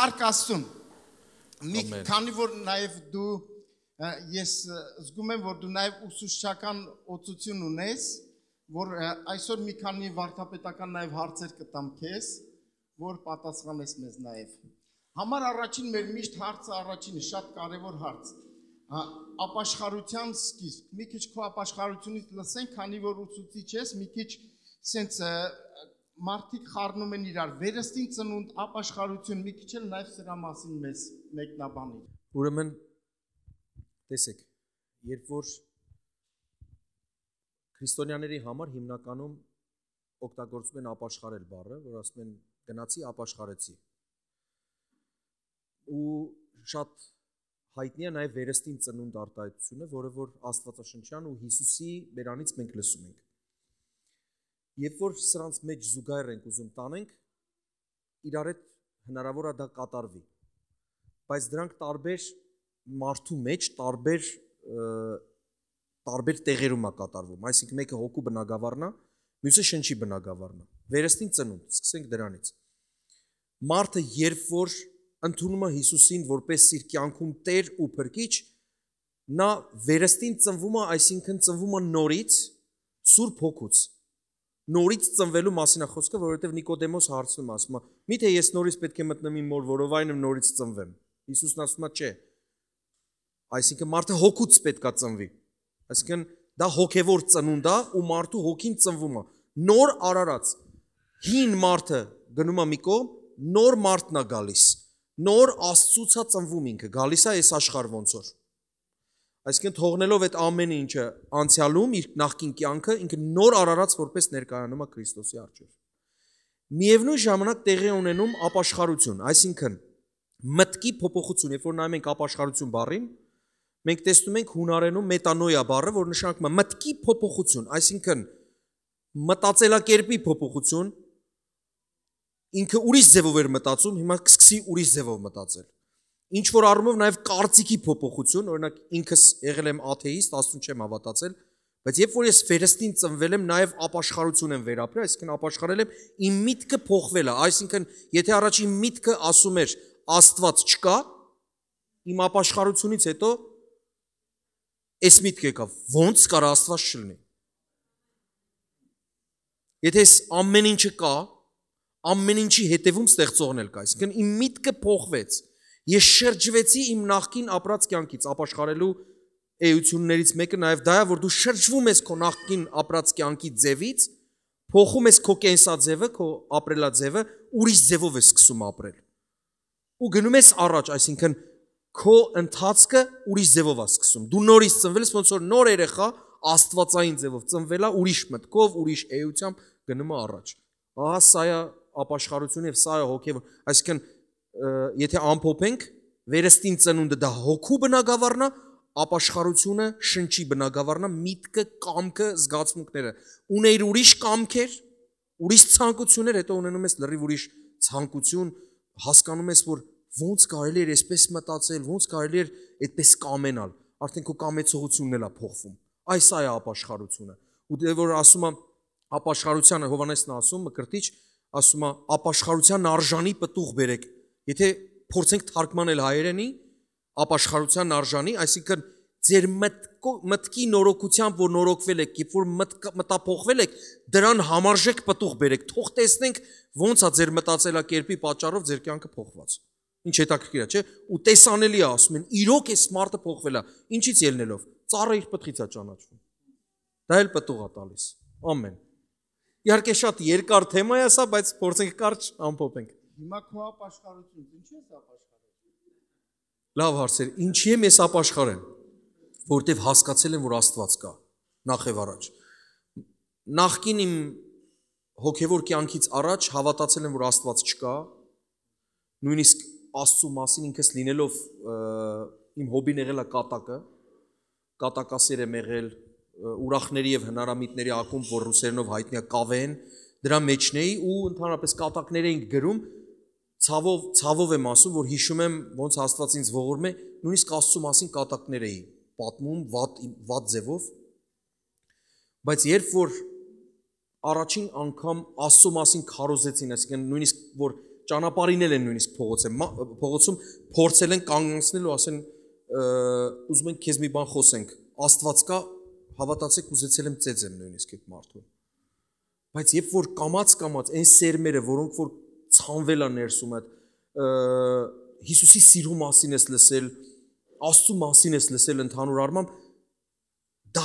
Փառք Աստծուն։ Մի քանի որ նաև դու ես զգում եմ որ դու նաև ուսուցչական օծություն ունես, որ այսօր մի քանի վարթապետական նաև հարցեր կտամ քեզ, որ պատասխանես մեզ նաև։ Համար առաջին մեր միշտ հարցը առաջինը շատ կարևոր հարց է ապաշխարության սկիզբ։ Մի քիչ քո ապաշխարությունից լսենք, քանի որ ուսուցիչ ես, մի քիչ սենց մարդիկ խառնում են իրար, վերստին ծնունդ, ապաշխարություն, մի քիչ էլ նաև սրա մասին մեզ մեկնաբանի։ Ուրեմն տեսեք, երբ որ քրիստոնյաների համար հիմնականում օգտագործում են ապաշխարել բառը, որ ասում են գնացի ապաշխարեցի։ Ու շատ հայտնի է նաև վերստին ծնունդ արտահայտությունը, որը որ Աստվածաշնչյան ու Հիսուսի բերանից մենք լսում ենք։ Երբ որ սրանց մեջ զուգահեռ ենք ուզում տանենք, իրար հետ հնարավոր է դա կատարվի։ Բայց դրանք տարբեր մարդու մեջ տարբեր տարբեր տեղերում է կատարվում, այսինքն մեկը հոգու բնակավարն է, մյուսը շնչի բնակավարն է։ Վերստին ծնունդ, սկսենք դրանից։ Մարդը երբ որ ընդունում է Հիսուսին որպես իր կյանքում Տեր ու Փրկիչ, նա վերստին ծնվում է, այսինքն ծնվում է նորից Սուրբ Հոգուց նորից ծնվելու մասին է խոսքը, որովհետև Նիկոդեմոս հարցնում ասում է. «Միթե ես նորից պետք է մտնեմ իմ մոր, որովայն եմ նորից ծնվեմ»։ Հիսուսն ասում է, չէ։ Այսինքն մարդը հոգուց պետք է ծնվի։ Այսինքն դա հոգևոր ծնունդ է ու մարդու հոգին ծնվում է։ Նոր արարած։ Հին մարդը գնում է մի կողմ, նոր մարդն է գալիս։ Նոր Աստծուցա ծնվում ինքը, գալիս է այս աշխարհ ոնց որ։ Այսինքն թողնելով այդ ամեն ինչը անցյալում իր նախկին կյանքը ինքը նոր արարած որպես ներկայանում է Քրիստոսի առջև։ Միևնույն ժամանակ տեղի ունենում ապաշխարություն, այսինքն մտքի փոփոխություն, երբ որ նայում ենք ապաշխարություն բառին, մենք տեսնում ենք հունարենում մետանոյա բառը, որ նշանակում է մտքի փոփոխություն, այսինքն մտածելակերպի փոփոխություն, ինքը ուրիշ ձևով էր մտածում, հիմա կսկսի ուրիշ ձևով մտածել ինչ որ առումով նաև կարծիքի փոփոխություն, օրինակ ինքս եղել եմ աթեիստ, աստուն չեմ հավատացել, բայց երբ որ ես վերստին ծնվել եմ, նաև ապաշխարություն եմ վերապրել, այսինքն ապաշխարել եմ, իմ միտքը փոխվել է, այսինքն եթե առաջ իմ միտքը ասում էր Աստված չկա, իմ ապաշխարությունից հետո այս միտքը եկավ, ո՞նց կարա Աստված չլինի։ Եթե ես ամեն ինչը կա, ամեն ինչի հետևում ստեղծողն էլ կա, այսինքն իմ միտքը փոխվեց Ես շրջվեցի իմ նախքին ապրած կյանքից, ապաշխարելու էություններից մեկը նաև դա է, որ դու շրջվում ես քո նախքին ապրած կյանքի ձևից, փոխում ես քո կենսաձևը, քո ապրելաձևը, ուրիշ ձևով ես սկսում ապրել։ Ու գնում ես առաջ, այսինքն քո ընթացքը ուրիշ ձևով է սկսում։ Դու նորից ծնվել ես, ոնց որ նոր երեխա աստվածային ձևով ծնվելա, ուրիշ մտքով, ուրիշ էությամբ գնում է առաջ։ Ահա սա է ապաշխարություն եւ սա է հոգեվոր, այսինքն եթե ամփոփենք, վերստին ծնունդը դա հոգու բնակավարն է, ապաշխարությունը շնչի բնակավարն է, միտքը, կամքը, զգացմունքները։ Ուներ ուրիշ կամքեր, ուրիշ ցանկություններ, հետո ունենում ես լրիվ ուրիշ ցանկություն, հասկանում ես, որ ոնց կարելի էր այսպես մտածել, ոնց կարելի էր այդպես կամենալ։ Արդեն քո կամեցողությունն էլ է փոխվում։ Այս այ է ապաշխարությունը։ Ու դե որ ասում եմ ապաշխարությանը Հովանեսն ասում, մկրտիչ, ասում է ապաշխարության արժանի պտուղ բերեք Եթե փորձենք թարգմանել հայերենի ապաշխարության արժանի, այսինքն ձեր մտքի նորոգությամբ, որ նորոգվել եք, երբ որ մտափոխվել եք, դրան համարժեք պատուղ բերեք, թող տեսնենք ոնց է ձեր մտածելակերպի պատճառով ձեր կյանքը փոխված։ Ինչ հետաքրքիր է, չէ՞։ Ու տեսանելի է ասում են, իրոք էս մարդը փոխվել է։ Ինչից ելնելով։ Ծառը իր պտղից է ճանաչվում։ Դա էլ պատուղ է տալիս։ Ամեն։ Իհարկե շատ երկար թեմա է սա, բայց փորձենք կարճ ամփոփենք։ Հիմա քո ապաշխարությունից ինչի՞ ես ապաշխարել։ Լավ հարցեր, ինչի եմ ես ապաշխարել։ Որտեվ հասկացել եմ, որ Աստված կա։ Նախև առաջ։ Նախքին իմ հոգևոր կյանքից առաջ հավատացել եմ, որ Աստված չկա։ Նույնիսկ Աստծո մասին ինքս լինելով իմ հոբին եղել է կատակը։ Կատակասեր եմ եղել ուրախների եւ հնարամիտների ակումբ, որ ռուսերենով հայտնի է կավեն, դրա մեջն էի ու ընդհանրապես կատակներ էինք գրում ցավով ցավով եմ ասում, որ հիշում եմ ոնց Աստված ինձ ողորմ է, նույնիսկ Աստծո մասին կատակներ էի պատմում վատ վատ ձևով։ Բայց երբ որ առաջին անգամ Աստծո մասին քարոզեցին, այսինքն նույնիսկ որ ճանապարհինել են նույնիսկ փողոցը, փողոցում փորձել են կանգնեցնել ու ասեն ուզում ենք քեզ մի բան խոսենք։ Աստված կա, հավատացեք ուզեցել եմ ծեծեմ նույնիսկ այդ մարդուն։ Բայց երբ որ կամած կամած այն սերմերը, որոնք որ ցանվել է ներսում այդ Հիսուսի սիրո մասին ես լսել, Աստծո մասին ես լսել ընդհանուր առմամբ դա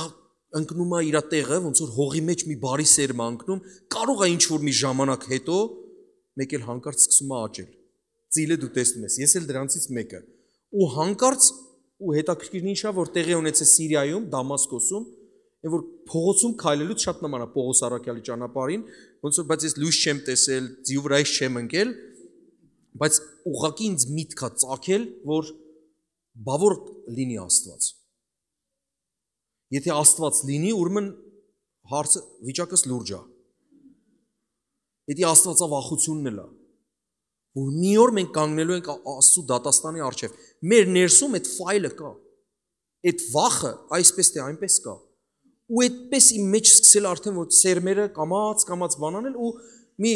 ընկնում է իր տեղը, ոնց որ հողի մեջ մի բարի սերմ անկնում, կարող է ինչ որ մի ժամանակ հետո մեկ էլ հանկարծ սկսում է աճել։ Ծիլը դու տեսնում ես, ես էլ դրանցից մեկը։ Ու հանկարծ ու հետաքրքիրն ինչա որ տեղի ունեցել Սիրիայում, Դամասկոսում, այն որ փողոցում քայլելուց շատ նման է Պողոս Արաքյալի ճանապարհին, ոնց որ բայց ես լույս չեմ տեսել, ձիու վրա չեմ ընկել, բայց ուղղակի ինձ միտքա ծակել, որ բավոր լինի Աստված։ Եթե Աստված լինի, ուրեմն հարցը վիճակս լուրջ է։ Եթե Աստվածա վախությունն էլա, որ մի օր մենք կանգնելու ենք Աստծո դատաստանի առջև։ Մեր ներսում այդ ֆայլը կա։ Այդ վախը այսպես թե այնպես կա ու այդպես իմ մեջ սկսել արդեն որ սերմերը կամած կամած բանանել ու մի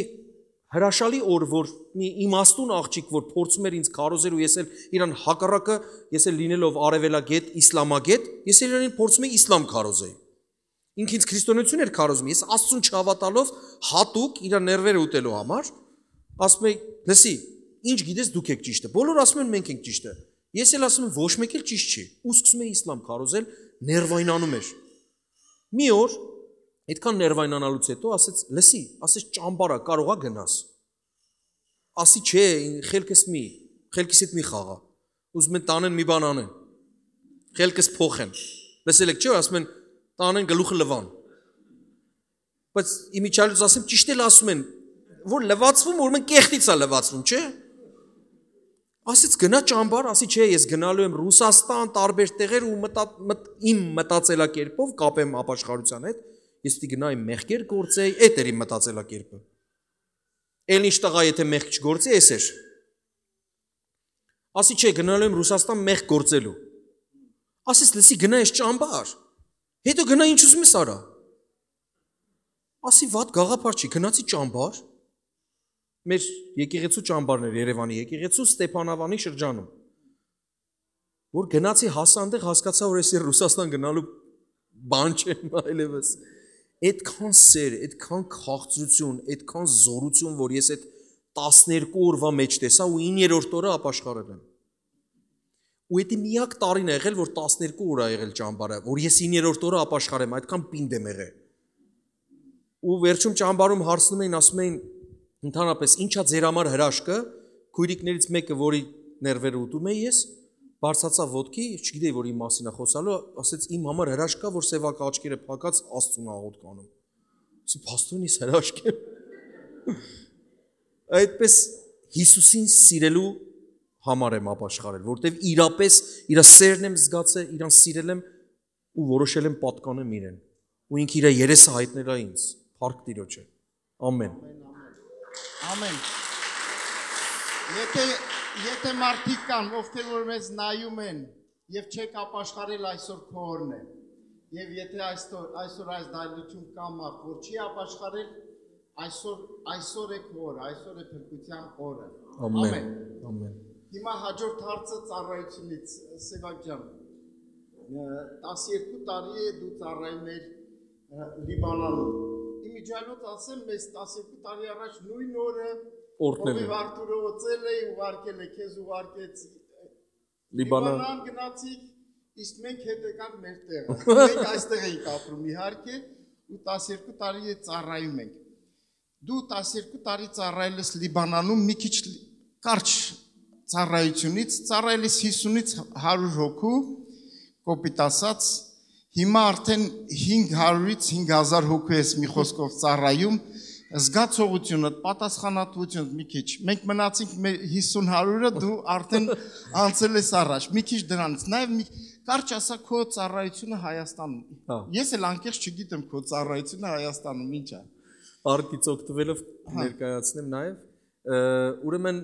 հրաշալի օր որ մի իմաստուն աղջիկ որ փորձում էր ինձ քարոզել ու ես էլ իրան հակառակը ես էլ լինելով արևելագետ իսլամագետ ես էլ իրեն փորձում էի իսլամ քարոզել ինքն ինձ քրիստոնեություն էր քարոզում ես աստծուն չհավատալով հատուկ իր ներվերը ուտելու համար ասում էի լսի ինչ գիտես դուք եք ճիշտը բոլոր ասում են մենք ենք ճիշտը ես էլ ասում եմ ոչ մեկ էլ ճիշտ չի ու սկսում էի իսլամ քարոզել ներվայնանում էր Մի օր այդքան ներվայնանալուց հետո ասեց, լսի, ասես ճամբարա, կարողա գնաս։ Ասի չէ, խելքս մի, խելքիս հետ մի խաղա։ Ուզում են տանեն մի բան անեն։ Խելքս փոխեն։ Լսել եք, չէ՞, ասում են տանեն գլուխը լվան։ Բայց իմիջալից ասեմ ճիշտ էլ ասում են, որ լվացվում, որ մեն կեղտից է լվացվում, չէ՞։ Ասից գնա ճամբար, ասի չէ, ես գնալու եմ Ռուսաստան, տարբեր տեղեր ու մտա, մտ, իմ մտածելակերպով կապեմ ապաշխարության հետ, ես պիտի գնա իմ մեղքեր գործեի, այդ էր իմ մտածելակերպը։ Էլ ինչ տղա, եթե մեղք չգործի, էս էր։ Ասի չէ, գնալու եմ Ռուսաստան մեղք գործելու։ Ասից լսի գնա ես ճամբար։ Հետո գնա ինչ ուզում ես արա։ Ասի վատ գաղափար չի, գնացի ճամբար մեր եկեղեցու ճամբարներ Երևանի եկեղեցու Ստեփանավանի շրջանում որ գնացի հասանտեղ հասկացա որ ես Ռուսաստան գնալու բան չեմ այլևս այդքան սեր, այդքան քաղցրություն, այդքան զորություն որ ես այդ 12 օրվա մեջ տեսա ու 9-րդ օրը ապաշխարել եմ ու դա միակ տարին է եղել որ 12 օր է եղել ճամբարը որ ես 9-րդ օրը ապաշխարեմ այդքան պինդ եմ եղել ու վերջում ճամբարում հարցնում էին ասում էին Ընդհանրապես, ինչա ձեր համար հրաշքը, քույրիկներից մեկը, որի ներվերը ուտում էի ես, բարձացա ոդկի, չգիտեի որ իմ մասին է խոսալու, ասեց իմ համար հրաշք կա, որ սևակ աչքերը փակած Աստծուն աղոտ կանում։ Ասի փաստորենիս հրաշք է։ Այդպես Հիսուսին սիրելու համար եմ ապաշխարել, որտեվ իրապես իր սերն եմ զգացել, իրան սիրել եմ ու որոշել եմ պատկանեմ իրեն։ Ու ինքը իր երեսը հայտնել է ինձ, փառք Տիրոջը։ Ամեն։ Ամեն Ամեն։ Եթե եթե մարդիկ կան, ովքեր որ մեզ նայում են եւ չեք ապաշխարել այսօր փորն է։ Եվ եթե այսօր այսօր այս դայլություն կա մարդ, որ չի ապաշխարել, այսօր այսօր է օրը, այսօր է փրկության օրը։ Ամեն։ Ամեն։ Հիմա հաջորդ հարցը ծառայությունից, Սևակ ջան։ 12 տարի է դու ծառայում ես Լիբանանում իմիջանոց ասեմ, մեզ 12 տարի առաջ նույն օրը օրտնել են։ Արտուրովը ծել է, ուղարկել է, քեզ ուղարկեց։ Լիբանան գնացիք, իսկ մենք հետ եկանք մեր տեղը։ Մենք այստեղ էինք ապրում իհարկե, ու 12 տարի է ծառայում ենք։ Դու 12 տարի ծառայել ես Լիբանանում մի քիչ կարճ ծառայությունից, ծառայել ես 50-ից 100 հոգու, կոպիտ ասած Հիմա արդեն 500-ից 5000 հոգու էս մի խոսքով ծառայում, զգացողությունը, պատասխանատվությունը մի քիչ։ Մենք մնացինք 50-100-ը դու արդեն անցել ես առաջ։ Մի քիչ դրանից, նաև մի կարճ ասա քո ծառայությունը Հայաստանում։ հա։ Ես էլ անկեղծ չգիտեմ քո ծառայությունը Հայաստանում ինչ է։ Արդից օգտվելով հա։ ներկայացնեմ նաև ուրեմն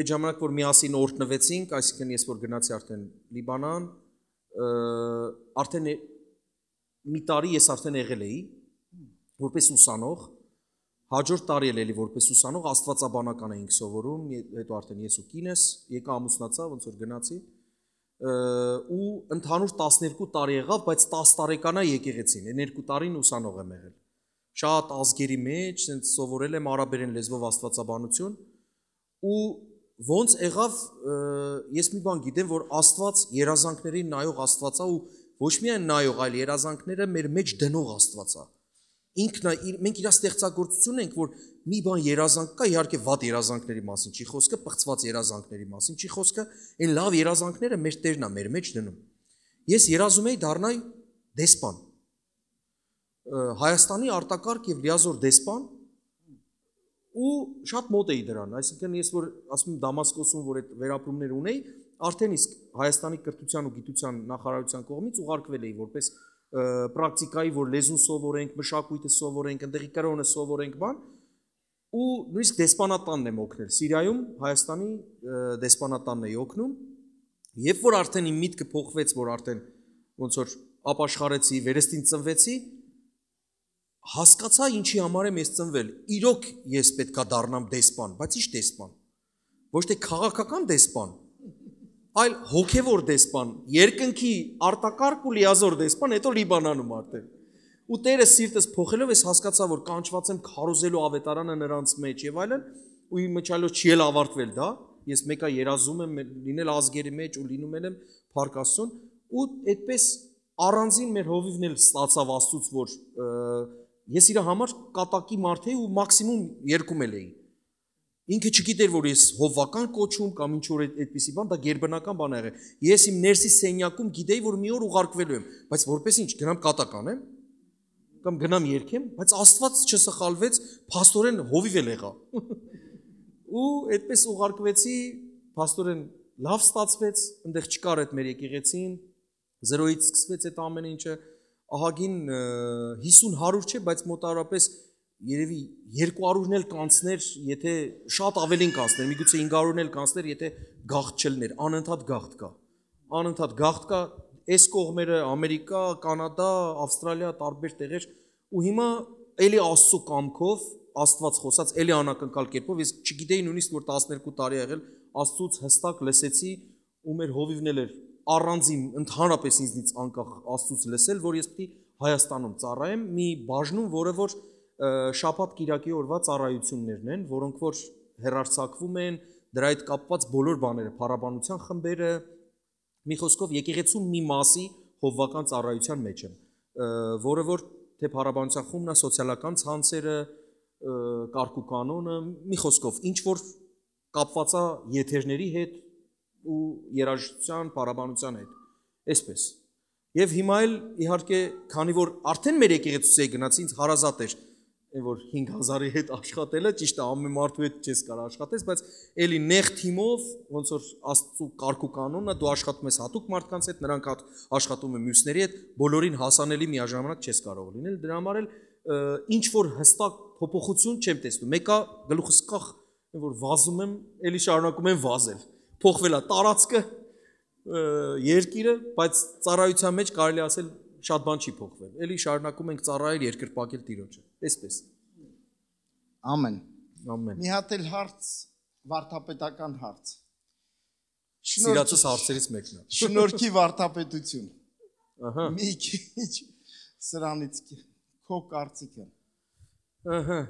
այդ ժամանակ որ միասին օրտնվեցինք, այսինքն ես որ գնացի արդեն Լիբանան, արդեն մի տարի ես արդեն եղել էի որպես ուսանող հաջորդ տարի էլ էլի որպես ուսանող աստվածաբանական էինք սովորում, հետո արդեն ես ու կինս եկա ամուսնացա, ոնց որ գնացի։ ու ընդհանուր 12 տարի եղավ, բայց 10 տարեկանա եկեղեցին, այն 2 տարին ուսանող եմ եղել։ Շատ ազգերի մեջ, ցենց սովորել եմ արաբերեն լեզվով աստվածաբանություն ու ոնց եղավ ես մի բան գիտեմ, որ Աստված երազանքներին նայող Աստված է ու ոչ միայն նայող, այլ երազանքները մեր մեջ դնող Աստված է։ Ինքնա մենք իր ստեղծագործությունն ենք, որ մի բան երազանք կա, իհարկե վատ երազանքների մասին չի խոսքը, պղծված երազանքների մասին չի խոսքը, այն լավ երազանքները մեր Տերն է մեր մեջ դնում։ Ես երազում էի դառնալ դեսպան։ Հայաստանի արտակարգ եւ լիազոր դեսպան ու շատ մոտ էի դրան, այսինքն ես որ ասում Դամասկոսում որ այդ վերապրումներ ունեի, արդեն իսկ Հայաստանի կրթության ու գիտության նախարարության կողմից ուղարկվել էի որպես պրակտիկայի, որ լեզուն սովորենք, մշակույթը սովորենք, այնտեղի կրոնը սովորենք, բան ու նույնիսկ դեսպանատանն եմ օգնել Սիրիայում Հայաստանի դեսպանատանն էի օգնում երբ որ արդեն իմ միտքը փոխվեց որ արդեն ոնց որ ապաշխարեցի վերստին ծնվեցի հասկացա ինչի համար եմ ես ծնվել։ Իրոք ես պետքա դառնամ դեսպան, բայց ի՞նչ դեսպան։ Ոչ թե քաղաքական դեսպան, այլ հոգևոր դեսպան, երկնքի արտակարգ ու լիազոր դեսպան, հետո Լիբանանում արդեն։ Ու Տերը սիրտս փոխելով ես հասկացա, որ կանչված եմ քարոզելու ավետարանը նրանց մեջ եւ այլն, ու իմ մեջ այլոց չի էլ ավարտվել դա։ Ես մեկա երազում եմ լինել ազգերի մեջ ու լինում եմ Փարք Աստծուն ու այդպես առանձին մեր հովիվն էլ ստացավ Աստծուց, որ և, Ես իր համար կատակի մարդ էի ու մաքսիմում երկում էլ էի։ Ինքը չգիտեր, որ ես հովվական կոչում կամ ինչ որ այդպիսի բան, դա ģերբնական բան ա եղել։ Ես իմ ներսի սենյակում գիտեի, որ մի օր ուղարկվելու եմ, բայց որպես ինչ գնամ կատակ անեմ կամ գնամ երկեմ, բայց Աստված չսխալվեց, пастоրեն հովիվել եղա։ Ու այդպես ուղարկվեցի, пастоրեն լավ ստացվեց, այնտեղ չկար այդ մեր եկեղեցին, զրոյից սկսվեց այդ ամեն ինչը, ահագին 50-100 չէ, բայց մոտարապես երևի 200-ն էլ կանցներ, եթե շատ ավելին կանցներ, միգուցե 500-ն էլ կանցներ, եթե գախտ չլներ, անընդհատ գախտ կա։ Անընդհատ գախտ կա, այս կողմերը Ամերիկա, Կանադա, Ավստրալիա, տարբեր տեղեր, ու հիմա էլի Աստծո կամքով, Աստված խոսած, էլի անակնկալ կերպով, ես չգիտեի նույնիսկ որ 12 տարի ա եղել, Աստծուց հստակ լսեցի ու մեր հովիվն էլ էր առանձին ընդհանրապես ինձնից անկախ աստծուց լսել, որ ես պիտի Հայաստանում ծառայեմ մի բաժնում, որը որ շաբաթ կիրակի օրվա ծառայություններն են, որոնք որ հերարցակվում են, դրա հետ կապված բոլոր բաները, փառաբանության խմբերը, մի խոսքով եկեղեցու մի մասի հովվական ծառայության մեջ եմ, որը որ թե փառաբանության խումբն է, սոցիալական ցանցերը, կարգուկանոնը, մի խոսքով, ինչ որ կապված է եթերների հետ, ու երաժշտության, պարաբանության հետ։ Այսպես։ Եվ հիմա էլ իհարկե, քանի որ արդեն մեր եկեղեցուց է գնաց, ինձ հարազատ էր, այն որ 5000-ի հետ աշխատելը ճիշտ է, ամեն մարդու հետ չես կարող աշխատես, բայց էլի նեղ թիմով, ոնց որ Աստծո կարգու կանոնը, դու աշխատում ես հատուկ մարդկանց հետ, նրանք հատ աշխատում են մյուսների հետ, բոլորին հասանելի միաժամանակ չես կարող լինել, դրա համար էլ ինչ որ հստակ փոփոխություն չեմ տեսնում։ Մեկը գլուխս կախ, որ վազում եմ, էլի շարունակում եմ վազել փոխվել է տարածքը, երկիրը, բայց ծառայության մեջ կարելի ասել շատ բան չի փոխվել։ Էլի շարունակում ենք ծառայել երկրպագել Տիրոջը։ Էսպես։ Ամեն։ Ամեն։ Մի հատ էլ հարց, վարթապետական հարց։ Սիրածս հարցերից մեկն է։ Շնորհքի վարթապետություն։ Ահա։ Մի քիչ սրանից քո կարծիքը։ Ահա։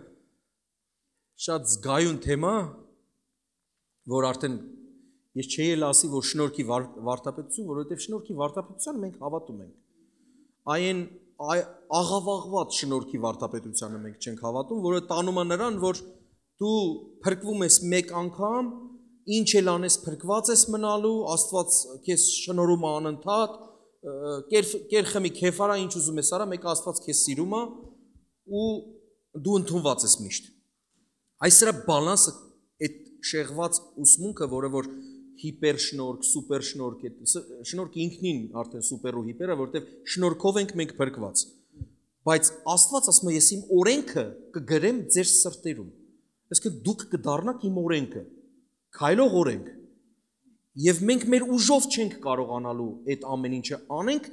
Շատ զգայուն թեմա, որ արդեն Ես չէի էլ ասի, որ շնորհքի վարտապետություն, որովհետև շնորհքի վարտապետության մենք հավատում ենք։ Այն աղավաղված շնորհքի վարտապետությանը մենք չենք հավատում, որը տանում է նրան, որ դու փրկվում ես մեկ անգամ, ինչ էլ անես փրկված ես մնալու, Աստված քեզ շնորհում է անընդհատ, կերխը մի քեֆարա ինչ ուզում ես արա, մեկ Աստված քեզ սիրում է ու դու ընդունված ես միշտ։ Այս սրա բալանսը այդ շեղված ուսմունքը, որը որ, որ հիպերշնորք, սուպերշնորք, շնորհքը ինքնին արդեն սուպեր ու հիպերը, որովհետև շնորհքով ենք մենք փրկված։ Բայց Աստված ասում է, ես իմ օրենքը կգրեմ ձեր սրտերում։ Այսինքն դուք կդառնաք իմ օրենքը, քայլող օրենք։ Եվ մենք մեր ուժով չենք կարողանալու այդ ամեն ինչը անենք,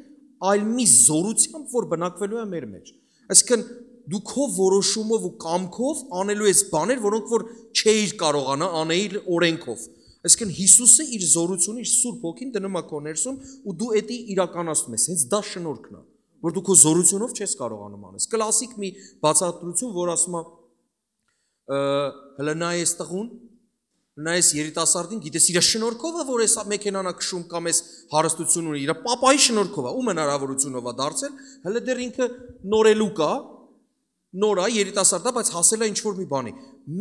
այլ մի զորությամբ, որ բնակվելու է մեր մեջ։ Այսինքն դու քո որոշումով ու կամքով անելու ես բաներ, որոնք որ չէիր կարողանա անեիր օրենքով։ Այսինքն Հիսուսը իր զորությունը իր Սուրբ Հոգին դնում է քո ներսում ու դու դա իրականացնում ես։ Հենց դա շնորհքն է, որ դու քո զորությունով չես կարողանում անես։ Կլասիկ մի բացատրություն, որ ասում է հələ նայես տղուն, նայես երիտասարդին, գիտես իր շնորհքով է, որ էս մեքենան է քշում կամ էս հարստություն ունի, իր papai շնորհքով է, ում հնարավորությունով է դարձել, հələ դեռ ինքը նորելուկ է, նորա երիտասարդա, բայց հասել է ինչ-որ մի բանի։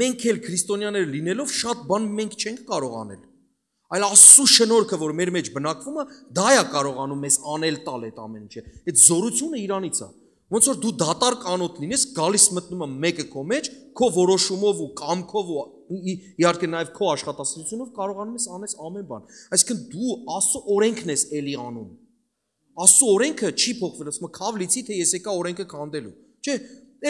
Մենք էլ քրիստոնյաներ լինելով շատ բան մենք չենք կարող անել։ Այլ Աստծո շնորհքը, որ մեր մեջ բնակվում է, դա է կարողանում մեզ անել տալ այդ ամեն ինչը։ Այդ զորությունը Իրանից է։ Ոնց որ դու դատարկ անոթ լինես, գալիս մտնում է մեկը քո մեջ, քո որոշումով ու կամքով ու իհարկե նաև քո աշխատասիրությունով կարողանում ես անես ամեն բան։ Այսինքն դու Աստծո օրենքն ես ելի անում։ Աստծո օրենքը չի փոխվել, ասում է, «Քավ լիցի թե ես եկա օրենքը քանդելու»։ Չէ,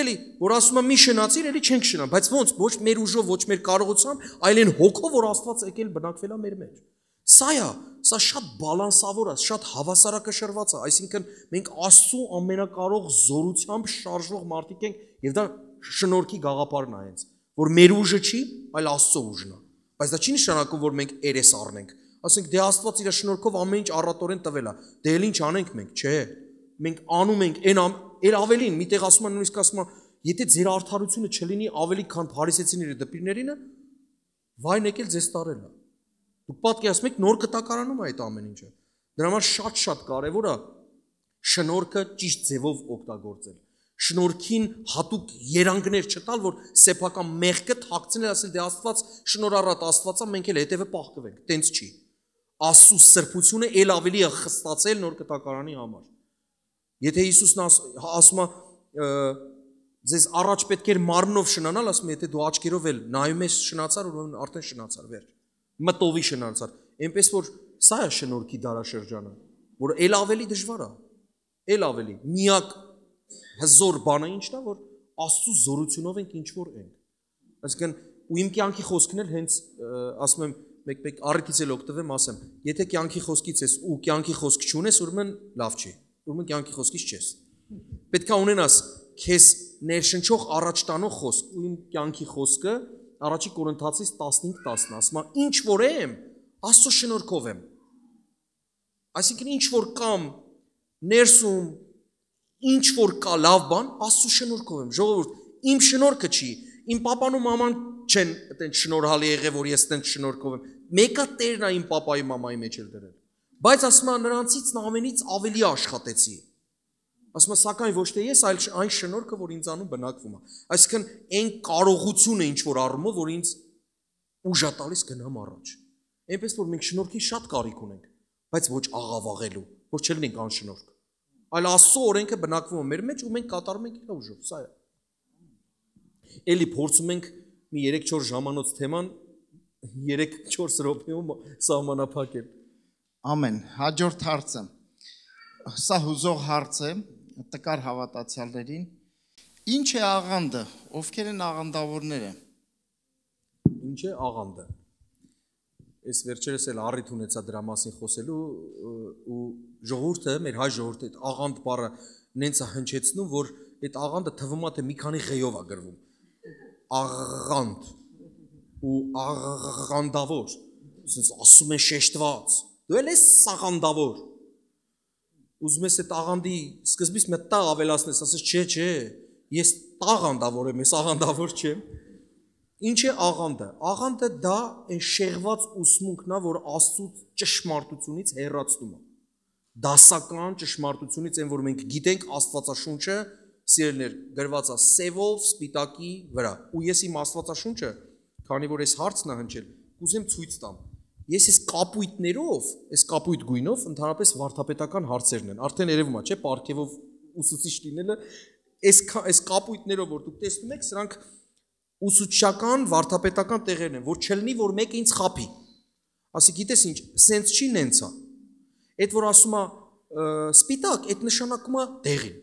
էլի որ ասում եմ մի շնացիր, էլի չենք շնան, բայց ոնց ոչ մեր ուժով, ոչ մեր կարողությամբ, այլեն հոգով որ Աստված եկել բնակվել է մեր մեջ։ Սա է, սա շատ բալանսավոր է, շատ հավասարակշռված է, այսինքն մենք Աստծո ամենակարող զորությամբ շարժվող մարդիկ ենք եւ դա շնորհքի գաղապարն է հենց, որ մեր ուժը չի, այլ Աստծո ուժն է։ Բայց դա չի նշանակում, որ մենք երես առնենք։ Ասենք դե Աստված իր շնորհքով ամեն ինչ առատորեն տվել է։ Դե էլ ինչ անենք մենք, չէ։ Մենք անում ենք այն Էր ավելին, միտեղ ասում են նույնիսկ ասում են, եթե ձեր արդարությունը չլինի ավելի քան փարիսեցիների դպիրներինը, վայն եկել ձեզ տարել է։ Դուք պատկերացնում եք նոր կտակարանում է այդ ամեն ինչը։ Դրա համար շատ-շատ կարևոր է շնորհքը ճիշտ ձևով օգտագործել։ Շնորհքին հատուկ երանգներ չտալ, որ սեփական մեղքը թաքցնել, ասել դե Աստված շնորհառատ Աստվածա, մենք էլ հետևը պահկվենք։ Տենց չի։ Աստծո սրբությունը ել ավելի է խստացել նոր կտակարանի համար։ Եթե Հիսուսն ասում է հա, ձեզ առաջ պետք էր մարմնով շնանալ, ասում եթե դու աչքերով էլ նայում ես շնացար, ուրեմն արդեն շնացար, վերջ։ Մտովի շնանցար։ Էնպես որ սա է շնորհքի դարաշրջանը, որ ել ավելի դժվար է։ Ել ավելի։ Միակ հզոր բանը ի՞նչն է, որ Աստծո զորությունով ենք ինչ որ ենք։ Այսինքն ու իմ կյանքի խոսքն էլ հենց ասում եմ մեկ-մեկ առիթից էլ օգտվեմ, ասեմ, եթե կյանքի խոսքից ես ու կյանքի խոսք չունես, ուրեմն լավ չի ուրեմն կյանքի խոսքից չես։ Պետքա ունենաս քեզ ներշնչող առաջ տանող խոսք ու իմ կյանքի խոսքը առաջի Կորինթացից 15:10-ն ասում է ինչ որ եմ աստծո շնորհքով եմ այսինքն ինչ որ կամ ներսում ինչ որ կա լավ բան աստծո շնորհքով եմ ժողովուրդ իմ շնորհքը չի իմ papan ու maman չեն այդպես շնորհալի եղել որ ես այդպես շնորհքով եմ մեկը Տերն է իմ papayi mamայի մեջ էլ դրել Բայց ասում է նրանցից ամենից ավելի աշխատեցի։ Ասում է սակայն ոչ թե ես, այլ այն շնորհքը, որ ինձանում բնակվում է։ Այսինքն այն կարողությունը, ինչ որ առումով, որ ինձ ուժ է տալիս գնամ առաջ։ Էնպես որ մենք շնորհքի շատ կարիք ունենք, բայց ոչ աղավաղելու, որ չլինենք անշնորհք։ Այլ Աստծո օրենքը բնակվում է մեր մեջ ու մենք կատարում ենք իր ուժով, սա է։ Էլի փորձում ենք մի 3-4 ժամանոց թեման 3-4 րոպեում սահմանափակել։ Ամեն։ Հաջորդ հարցը։ Սա հուզող հարց է տկար հավատացյալներին։ Ինչ է աղանդը, ովքեր են աղանդավորները։ Ինչ է աղանդը։ Այս վերջերս էլ առիթ ունեցա դրա մասին խոսելու ու ժողովուրդը, մեր հայ ժողովուրդը այդ աղանդ բառը նենց է հնչեցնում, որ այդ աղանդը թվում է թե մի քանի ղեյով է գրվում։ Աղանդ ու աղանդավոր, ասես ասում են շեշտված, Դու ել ես սաղանդավոր։ Ուզում ես այդ աղանդի սկզբից մի տաղ ավելացնես, ասես, չէ, չէ, ես տաղանդավոր եմ, ես աղանդավոր չեմ։ Ինչ է աղանդը։ Աղանդը դա այն շեղված ուսմունքն է, որ Աստծո ճշմարտությունից հեռացնում է։ Դասական ճշմարտությունից այն, որ մենք գիտենք Աստվածաշունչը, սիրելներ, գրված է սևով, սպիտակի վրա։ Ու ես իմ Աստվածաշունչը, քանի որ այս հարցն է հնչել, կուզեմ ցույց տամ Ես այս կապույտներով, այս կապույտ գույնով ընդհանրապես վարթապետական հարցերն են։ Արդեն երևում է, չէ՞, պարկևով ուսուցիչ լինելը այս այս կապույտներով, որ դուք տեսնում եք, սրանք ուսուցչական վարթապետական տեղերն են, որ չլինի, որ մեկը ինձ խափի։ Ասի գիտես ինչ, սենց չի նենց է։ Այդ որ ասում է սպիտակ, այդ նշանակում է դեղին։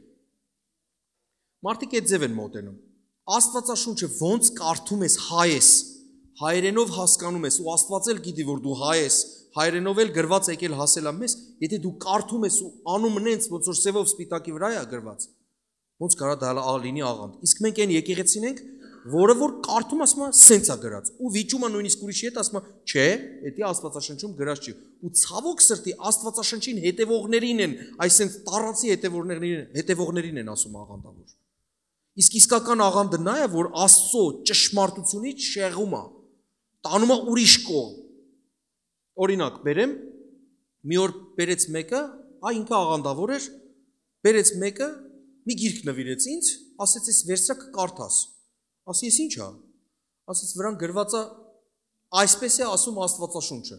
Մարդիկ այդ ձև են մոտենում։ Աստվածաշունչը ոնց կարդում ես հայ ես հայերենով հասկանում ես ու Աստված էլ գիտի որ դու հայ ես, հայերենով էլ գրված եկել հասելա մեզ, եթե դու կարդում ես ու անումն ենց ոնց որ սևով սպիտակի վրա է գրված, ոնց կարա դա լինի աղանդ։ Իսկ մենք այն եկեղեցին ենք, որը որ կարդում ասում է սենց է գրած ու վիճում է նույնիսկ ուրիշի հետ ասում է չէ դա աստվածաշնչում գրած չի ու ցավոք սրտի աստվածաշնչին հետևողներին են այսենց տարածի հետևողներին հետևողներին են ասում աղանդավոր իսկ իսկական աղանդը նա է որ աստծո ճշմարտությունից շեղում է տանում է ուրիշ կողմ։ Օրինակ բերեմ, մի օր բերեց մեկը, այ ինքը աղանդավոր էր, բերեց մեկը, մի գիրք նվիրեց ինձ, ասեց ես վերսա կկարդաս։ Ասի ես ի՞նչ է։ Ասեց վրան գրված է այսպես է ասում Աստվածաշունչը։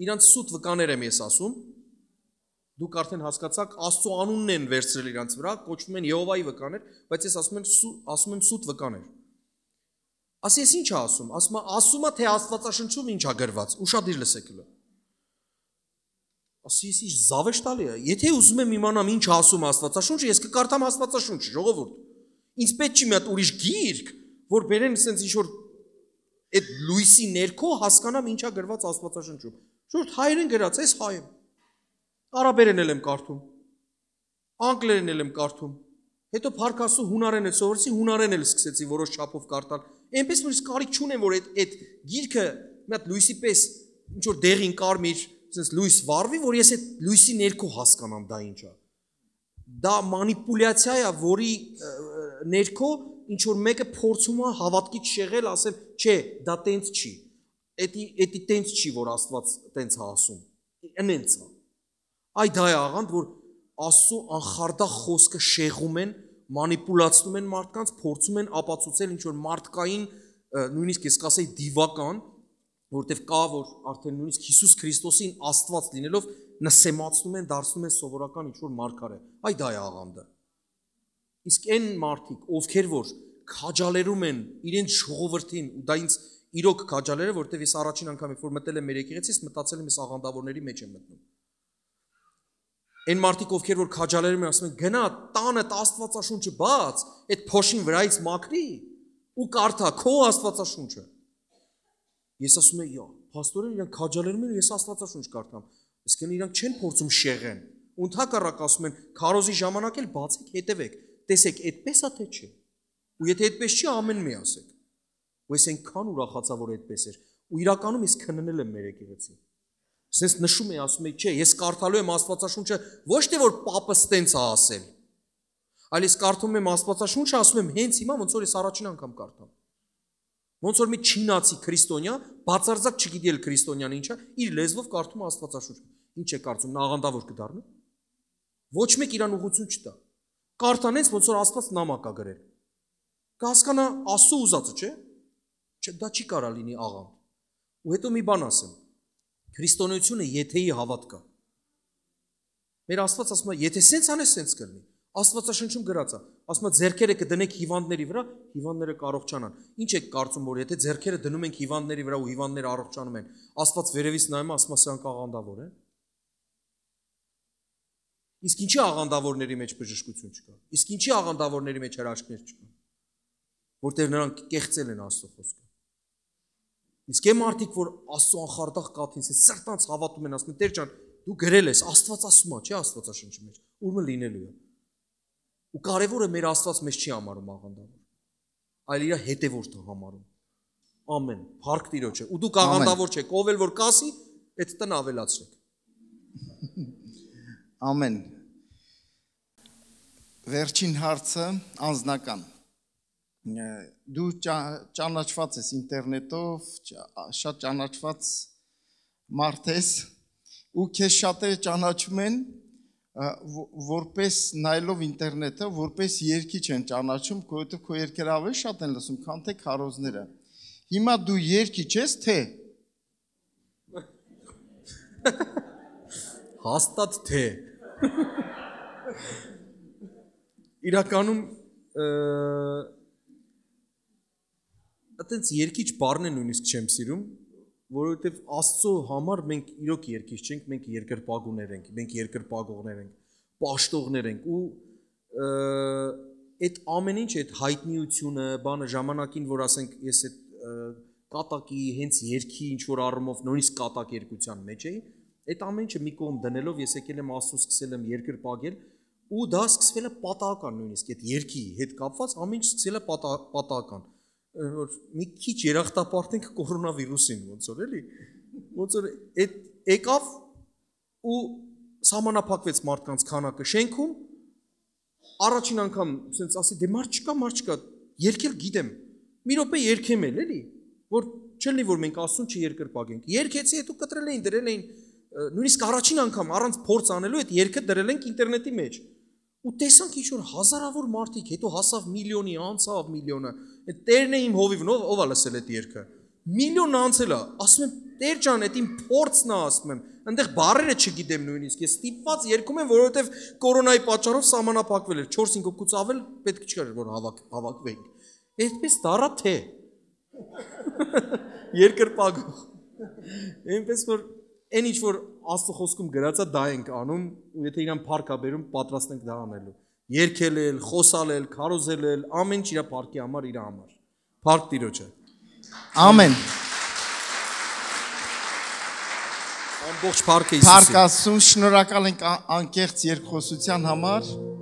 Իրանց սուտ վկաներ եմ ես ասում, դուք արդեն հասկացաք Աստծո անունն են վերցրել իրանց վրա, կոչվում են Եհովայի վկաներ, բայց ես ասում եմ ասում եմ սուտ վկաներ։ Ասի ես ի՞նչ է ասում։ Ասում է ասում է թե Աստվածաշնչում ի՞նչ է գրված։ Ուշադիր լսեք լո։ Ասի ես ի՞նչ զավեշ տալի է։ Եթե ուզում եմ իմանամ ի՞նչ ասում Աստվածաշունչը, ես կկարդամ Աստվածաշունչը, ժողովուրդ։ Ինչ պետք չի մի հատ ուրիշ գիրք, որ բերեն սենց ինչ որ այդ լույսի ներքո հասկանամ ի՞նչ է գրված Աստվածաշնչում։ Ժողովուրդ հայերեն գրած, էս հայ եմ։ Արաբերեն էլ եմ կարդում։ Անգլերեն էլ եմ կարդում։ Հետո Փարքասու հունարեն է սովորեցի, հունարեն էլ սկսեցի որոշ չափով կարդալ այնպես որ կարիք չունեն որ այդ այդ գիրքը մի հատ լույսի պես ինչ որ դեղին կարմիր sense լույս վառվի որ ես այդ լույսի ներքո հասկանամ դա ինչ է դա մանիպուլյացիա է որի ներքո ինչ որ մեկը փորձում է հավատքից շեղել ասել չէ դա տենց չի էդի էդի տենց չի որ աստված տենց է ասում այնենց է այ դա է աղանդ որ աստծո անխարդա խոսքը շեղում են մանիպուլացնում են մարդկանց, փորձում են ապացուցել ինչ որ մարդկային, նույնիսկ ես կասեի դիվական, որտեվ կա որ արդեն նույնիսկ Հիսուս Քրիստոսին Աստված լինելով նսեմացնում են, դարձնում են սովորական ինչ որ մարգարե։ Այ դա է աղանդը։ Իսկ այն մարդիկ, ովքեր որ քաջալերում են իրենց ժողովրդին, ու դա ինձ իրոք քաջալերը, որտեվ ես առաջին անգամ երբ որ մտել եմ մեր եկեղեցիս, մտածել եմ ես աղանդավորների մեջ եմ մտնում Այն մարդիկ, ովքեր որ քաջալերում են, ասում են՝ գնա տանը Աստվածաշունչը բաց, այդ փոշին վրայից մաքրի ու կարդա քո Աստվածաշունչը։ Ես ասում եմ՝ «Յա, пастоրեն իրենք քաջալերում են, ես Աստվածաշունչ կարդամ»։ Իսկ այն իրանք չեն փորձում շեղեն։ Ու ընդհակառակ ասում են՝ «Քարոզի ժամանակ էլ բացեք, հետևեք, տեսեք, այդպես է թե չէ»։ Ու եթե այդպես չի, ամեն մի ասեք։ Ու ես այնքան ուրախացա, որ այդպես էր։ Ու իրականում ես քննել եմ մեր եկեղեցին։ Սենց նշում է, ասում է, չէ, ես կարդալու եմ Աստվածաշունչը ոչ թե որ Պապը ստենց է ասել, այլ ես կարդում եմ Աստվածաշունչը, ասում եմ հենց հիմա ոնց որ ես առաջին անգամ կարդամ։ Ոնց որ մի չինացի քրիստոնյա, բացարձակ չգիտի էլ քրիստոնյան ինչա, իր լեզվով կարդում է Աստվածաշունչը։ Ինչ է կարծում, նա աղանդավոր կդառնա։ Ոչ մեկ իրան ուղություն չտա։ Կարդանես ոնց որ Աստված նամակ է գրել։ Կհասկանա Աստծո ուզածը, չէ՞։ Չէ, դա չի կարա լինի աղանդ։ Ու հետո մի բան ասեմ Քրիստոնեությունը եթեի հավատքա։ Մեր Աստված ասում է, եթե սենց անես, սենց կլինի։ Աստվածաշնչում գրած է, ասում է зерքերը կդնեք հիվանդների վրա, հիվանդները կարողջանան։ Ինչ եք կարծում, որ եթե зерքերը դնում ենք հիվանդների վրա ու հիվանդները առողջանում են, Աստված վերևից նայում է, ասում է, սրանք աղանդավոր են։ Իսկ ինչի աղանդավորների մեջ բժշկություն չկա։ Իսկ ինչի աղանդավորների մեջ հրաշքներ չկա։ Որտեղ նրանք կեղծել են Աստծո խոսքը։ Իսկ այն մարդիկ, որ Աստծո անխարդախ կապին ցե սրտանց հավատում են, ասում են՝ «Տեր ջան, դու գրել ես, Աստված ասում է, չէ՞ Աստվածաշնչի մեջ»։ Ուրեմն լինելու է։ Ու կարևորը մեր Աստված մեզ չի համարում աղանդավոր, այլ իր հետևորդը համարում։ Ամեն, փառք Տիրոջը։ Ու դուք աղանդավոր չեք, ով էլ որ կասի, այդ տնը ավելացրեք։ Ամեն։ Վերջին հարցը անznական դու ճանաչված ես ինտերնետով, շատ ճանաչված մարդ ես ու քեզ շատերը ճանաչում են որպես նայելով ինտերնետը, որպես երկիչ են ճանաչում, որովհետև քո երկերը ավելի շատ են լսում, քան թե քարոզները։ Հիմա դու երկիչ ես թե Հաստատ թե Իրականում այտենց երկիչ բառն է նույնիսկ չեմ սիրում, որովհետև Աստծո համար մենք իրոք երկիչ չենք, մենք երկրպագուներ ենք, մենք երկրպագողներ ենք, պաշտողներ ենք ու այդ ամեն ինչ այդ հայտնիությունը, բանը ժամանակին, որ ասենք ես այդ կատակի հենց երկի ինչ որ առումով նույնիսկ կատակ երկության մեջ էի, այդ ամեն ինչը մի կողմ դնելով ես եկել եմ Աստծո սկսել եմ երկրպագել ու դա սկսվել է պատահական նույնիսկ այդ երկի հետ կապված ամեն ինչ սկսել է պատահական պատ, որ մի քիչ երախտապարտենք կորոնավիրուսին ոնց որ էլի ոնց որ այդ եկավ ու համանապակվեց մարդկանց քանակը շենքում առաջին անգամ ասենց ասի դե մարդ չկա մարդ չկա երկել գիտեմ մի րոպե երկեմ էլ էլի որ չլինի որ մենք աստուն չերկրպագենք երկեցի հետո կտրել էին դրել էին նույնիսկ առաջին անգամ առանց փորձ անելու այդ երկը դրել ենք ինտերնետի մեջ ու տեսանք ինչ որ հազարավոր մարդիկ, հետո հասավ միլիոնի, անցավ միլիոնը։ Այդ Տերն է իմ հովիվն, ով ովա լսել այդ երգը։ Միլիոնն անցել է, ասում եմ, Տեր ջան, այդ իմ փորձն է, ասում եմ։ Այնտեղ բարերը չգիտեմ նույնիսկ, ես ստիպված երգում եմ, որովհետև կորոնայի պատճառով սահմանափակվել էր 4-5 օկուց ավել պետք չկար որ հավաք հավաքվենք։ Այդպես դարա թե։ Երկրպագող։ Էնպես որ այն ինչ որ Աստծո խոսքում գրածա դա ենք անում, ու եթե իրան парք աբերում, պատրաստ ենք դա անելու։ Երկելել, խոսալել, քարոզելել, ամեն ինչ իր парքի համար, իր համար։ Парք տիրոջը։ Ամեն։ Ամբողջ парքը Հիսուսին։ Парք Աստծուն շնորհակալ ենք անկեղծ երկխոսության համար։ Ա,